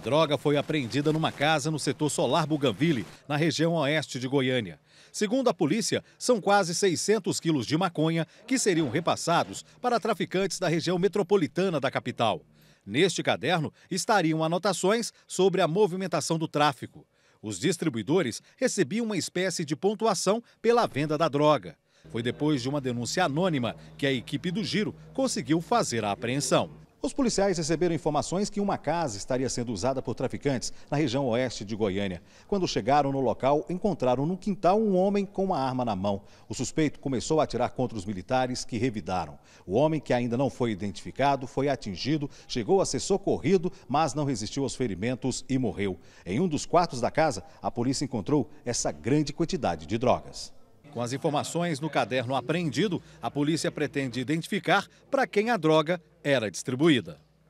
A droga foi apreendida numa casa no setor solar Buganville, na região oeste de Goiânia. Segundo a polícia, são quase 600 quilos de maconha que seriam repassados para traficantes da região metropolitana da capital. Neste caderno estariam anotações sobre a movimentação do tráfico. Os distribuidores recebiam uma espécie de pontuação pela venda da droga. Foi depois de uma denúncia anônima que a equipe do Giro conseguiu fazer a apreensão. Os policiais receberam informações que uma casa estaria sendo usada por traficantes na região oeste de Goiânia. Quando chegaram no local, encontraram no quintal um homem com uma arma na mão. O suspeito começou a atirar contra os militares que revidaram. O homem, que ainda não foi identificado, foi atingido, chegou a ser socorrido, mas não resistiu aos ferimentos e morreu. Em um dos quartos da casa, a polícia encontrou essa grande quantidade de drogas. Com as informações no caderno apreendido, a polícia pretende identificar para quem a droga era distribuída.